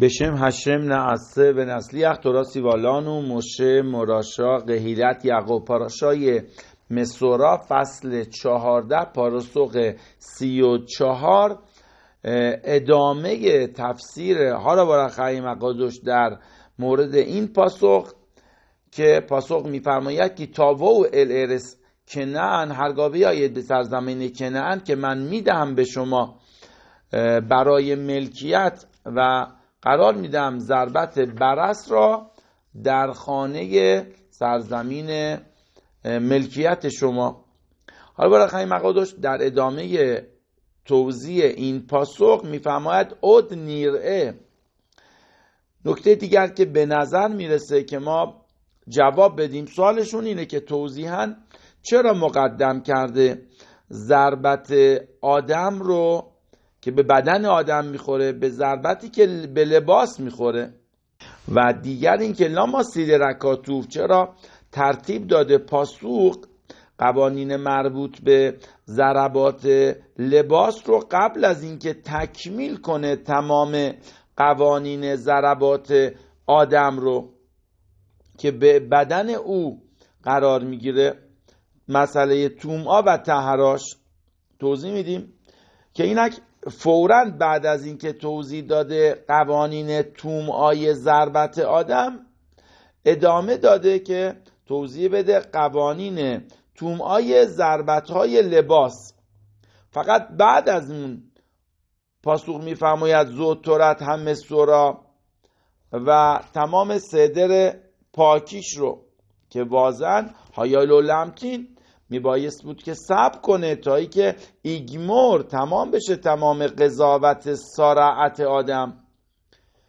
هشم به و نسلی اختراسی والانو مشه مراشا قهیلت یعقوب پاراشای مسورا فصل چهارده پاراسوق سی و چهار ادامه تفسیر هارا خیلی مقادش در مورد این پاسخ که پاسخ میفرماید که تاو و الارس کنعن هرگاه بیایید به سرزمین کنعن که من میدهم به شما برای ملکیت و قرار میدم ضربت برس را در خانه سرزمین ملکیت شما حالا برای مقادش در ادامه توضیح این پاسخ میفرماید اد نیره نکته دیگر که به نظر میرسه که ما جواب بدیم سوالشون اینه که توضیحا چرا مقدم کرده ضربت آدم رو که به بدن آدم میخوره به ضربتی که به لباس میخوره و دیگر اینکه لاما سید رکاتوف چرا ترتیب داده پاسوق قوانین مربوط به ضربات لباس رو قبل از اینکه تکمیل کنه تمام قوانین ضربات آدم رو که به بدن او قرار میگیره مسئله توما و تهراش توضیح میدیم که اینک فورا بعد از اینکه توضیح داده قوانین آی ضربت آدم ادامه داده که توضیح بده قوانین آی ضربت های لباس فقط بعد از اون پاسخ میفرماید تورت همه سورا و تمام صدر پاکیش رو که وازن هایال و لمتین میبایست بود که صبر کنه تا ای که ایگمور تمام بشه تمام قضاوت سارعت آدم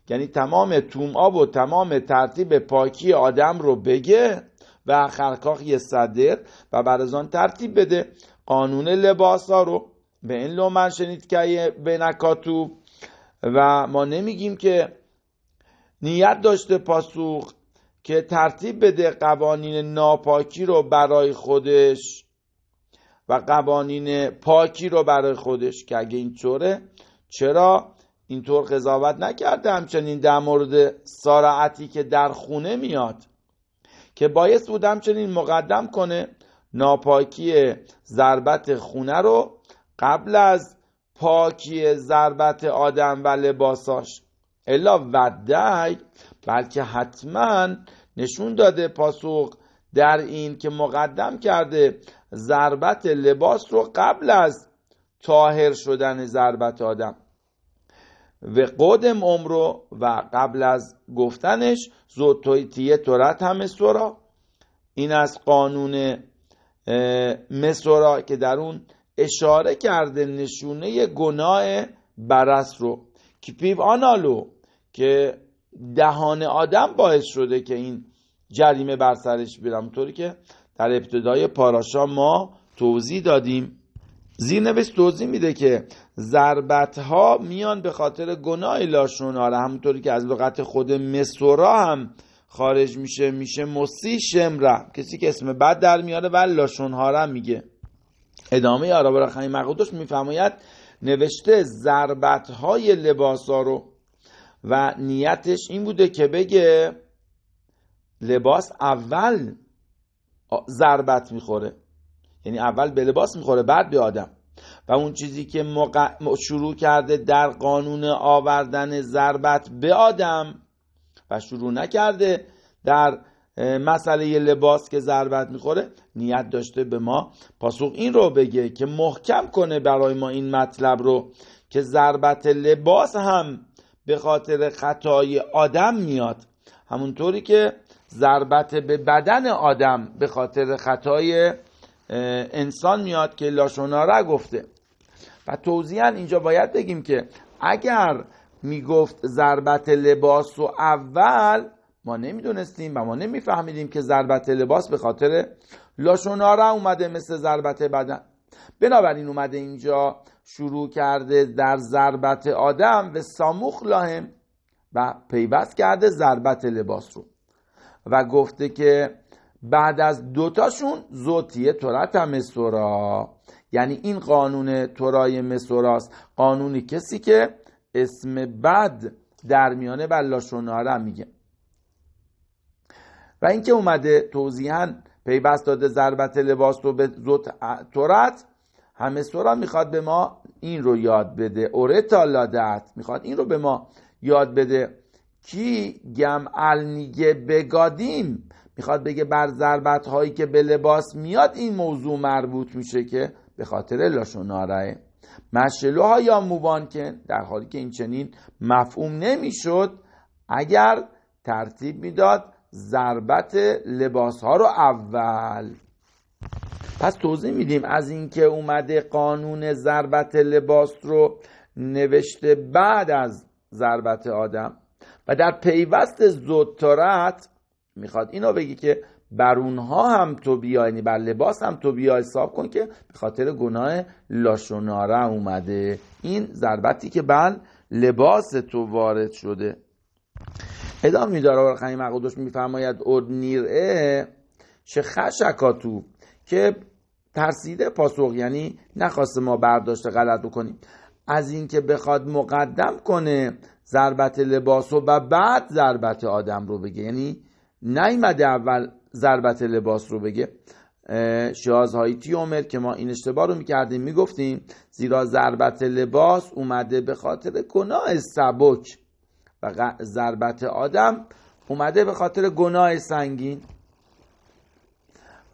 یعنی تمام آب و تمام ترتیب پاکی آدم رو بگه و خرکاخ یه صدر و بعد از آن ترتیب بده قانون لباس ها رو به این لومن شنید که بنکاتو و ما نمیگیم که نیت داشته پاسوخ که ترتیب بده قوانین ناپاکی رو برای خودش و قوانین پاکی رو برای خودش که اگه اینطوره چرا اینطور قضاوت نکرده همچنین در مورد ساراعتی که در خونه میاد که بایست بود همچنین مقدم کنه ناپاکی ضربت خونه رو قبل از پاکی ضربت آدم و لباساش الا ودعی بلکه حتما نشون داده پاسخ در این که مقدم کرده ضربت لباس رو قبل از تاهر شدن ضربت آدم و قدم عمرو و قبل از گفتنش زوتویتیه تورت هم سورا این از قانون مسورا که در اون اشاره کرده نشونه گناه برس رو کیپیو آنالو که دهان آدم باعث شده که این جریمه بر سرش بیرم طوری که در ابتدای پاراشا ما توضیح دادیم زیرنوشت توضیح میده که ضربت ها میان به خاطر گناه لاشون آره همونطوری که از لغت خود مسورا هم خارج میشه میشه مسی شمره کسی که اسم بد در میاره و لاشون میگه ادامه برای خانی مقدوش میفرماید نوشته ضربت های ها رو و نیتش این بوده که بگه لباس اول ضربت میخوره یعنی اول به لباس میخوره بعد به آدم و اون چیزی که شروع کرده در قانون آوردن ضربت به آدم و شروع نکرده در مسئله لباس که ضربت میخوره نیت داشته به ما پاسخ این رو بگه که محکم کنه برای ما این مطلب رو که ضربت لباس هم به خاطر خطای آدم میاد همونطوری که ضربت به بدن آدم به خاطر خطای انسان میاد که لاشوناره گفته و توضیحا اینجا باید بگیم که اگر میگفت ضربت لباس و اول ما نمیدونستیم و ما نمیفهمیدیم که ضربت لباس به خاطر لاشوناره اومده مثل ضربت بدن بنابراین اومده اینجا شروع کرده در ضربت آدم و ساموخ لاهم و پیوست کرده ضربت لباس رو و گفته که بعد از دوتاشون زوتیه تورت هم یعنی این قانون تورای مسوراست قانونی کسی که اسم بد در میانه و میگه و اینکه اومده توضیحا پیوست داده ضربت لباس رو به زوت تورت همه سورا میخواد به ما این رو یاد بده اورتا لادت میخواد این رو به ما یاد بده کی گم النیگه بگادیم میخواد بگه بر ضربت هایی که به لباس میاد این موضوع مربوط میشه که به خاطر آره مشلوها یا موبان که در حالی که این چنین مفهوم نمیشد اگر ترتیب میداد ضربت لباس ها رو اول پس توضیح میدیم از اینکه اومده قانون ضربت لباس رو نوشته بعد از ضربت آدم و در پیوست زدتارت میخواد اینو بگی که بر اونها هم تو بیا یعنی بر لباس هم تو بیای حساب کن که به خاطر گناه لاشوناره اومده این ضربتی که بر لباس تو وارد شده ادامه میداره برخنی مقدوش میفرماید نیره چه خشکاتو که ترسیده پاسخ یعنی نخواسته ما برداشت غلط بکنیم از اینکه بخواد مقدم کنه ضربت لباس و بعد ضربت آدم رو بگه یعنی نیمده اول ضربت لباس رو بگه شازهایی تیومر که ما این اشتباه رو میکردیم میگفتیم زیرا ضربت لباس اومده به خاطر گناه سبک و ضربت آدم اومده به خاطر گناه سنگین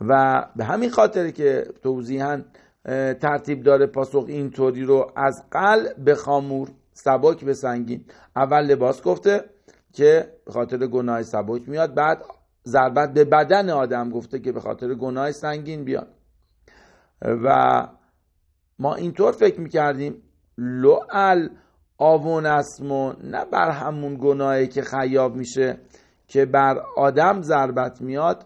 و به همین خاطر که توضیحا ترتیب داره پاسخ اینطوری رو از قل به خامور سبک به سنگین اول لباس گفته که به خاطر گناه سبک میاد بعد ضربت به بدن آدم گفته که به خاطر گناه سنگین بیاد و ما اینطور فکر میکردیم لعل آون اسمو نه بر همون گناهی که خیاب میشه که بر آدم ضربت میاد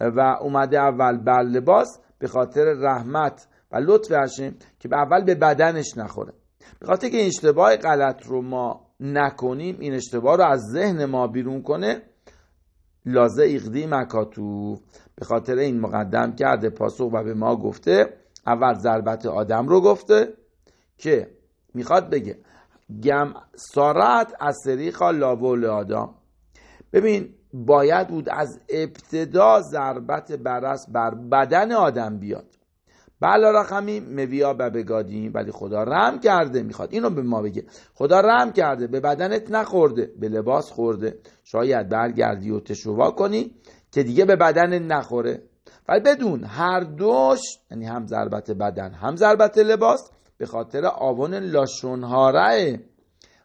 و اومده اول بر لباس به خاطر رحمت و لطف هشم که به اول به بدنش نخوره به خاطر که اشتباه غلط رو ما نکنیم این اشتباه رو از ذهن ما بیرون کنه لازه اقدی مکاتو به خاطر این مقدم کرده پاسخ و به ما گفته اول ضربت آدم رو گفته که میخواد بگه گم سارت از سریخا لاول آدم ببین باید بود از ابتدا ضربت برس بر بدن آدم بیاد بلا رقمی مویا به بگادیم ولی خدا رحم کرده میخواد اینو به ما بگه خدا رحم کرده به بدنت نخورده به لباس خورده شاید برگردی و تشوا کنی که دیگه به بدن نخوره ولی بدون هر دوش یعنی هم ضربت بدن هم ضربت لباس به خاطر آوان لاشونهاره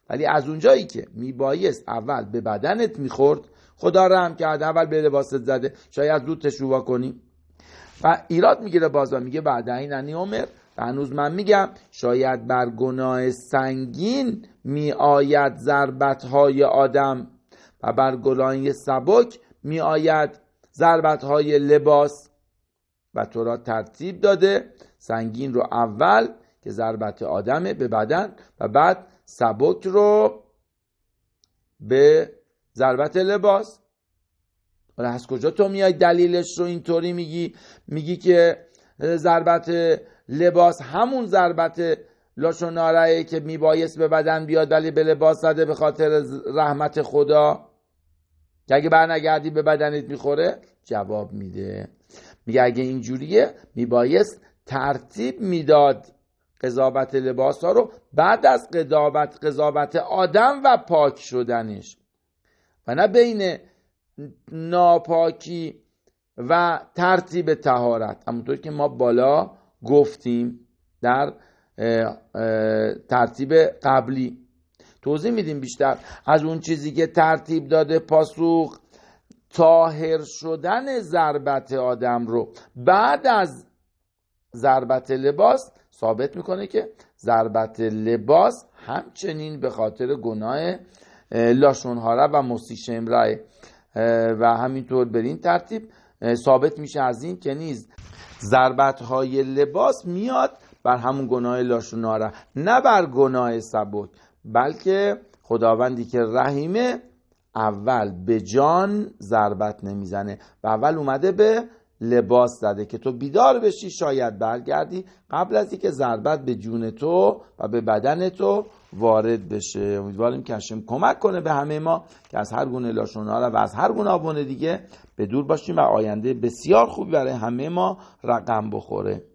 ولی از اونجایی که میبایست اول به بدنت میخورد خدا رحم کرده اول به لباست زده شاید زود تشوبا کنی و ایراد میگیره بازا میگه بعد این انی عمر و هنوز من میگم شاید بر گناه سنگین میآید ضربت های آدم و بر گناه سبک میآید ضربت های لباس و تو را ترتیب داده سنگین رو اول که ضربت آدمه به بدن و بعد سبک رو به ضربت لباس حالا از کجا تو میای دلیلش رو اینطوری میگی میگی که ضربت لباس همون ضربت لاش که میبایست به بدن بیاد ولی به لباس زده به خاطر رحمت خدا که اگه برنگردی به بدنت میخوره جواب میده میگه اگه اینجوریه میبایست ترتیب میداد قضاوت لباس ها رو بعد از قضاوت قضاوت آدم و پاک شدنش و نه بین ناپاکی و ترتیب تهارت همونطور که ما بالا گفتیم در ترتیب قبلی توضیح میدیم بیشتر از اون چیزی که ترتیب داده پاسخ تاهر شدن ضربت آدم رو بعد از ضربت لباس ثابت میکنه که ضربت لباس همچنین به خاطر گناه لاشونهاره و موسی شمرای و همینطور به این ترتیب ثابت میشه از این که نیز ضربت های لباس میاد بر همون گناه لاشونهاره نه بر گناه سبک بلکه خداوندی که رحیمه اول به جان ضربت نمیزنه و اول اومده به لباس زده که تو بیدار بشی شاید برگردی قبل از اینکه ضربت به جون تو و به بدن تو وارد بشه امیدواریم که هشم کمک کنه به همه ما که از هر گونه لاشونار و از هر گونه آبونه دیگه به دور باشیم و آینده بسیار خوبی برای همه ما رقم بخوره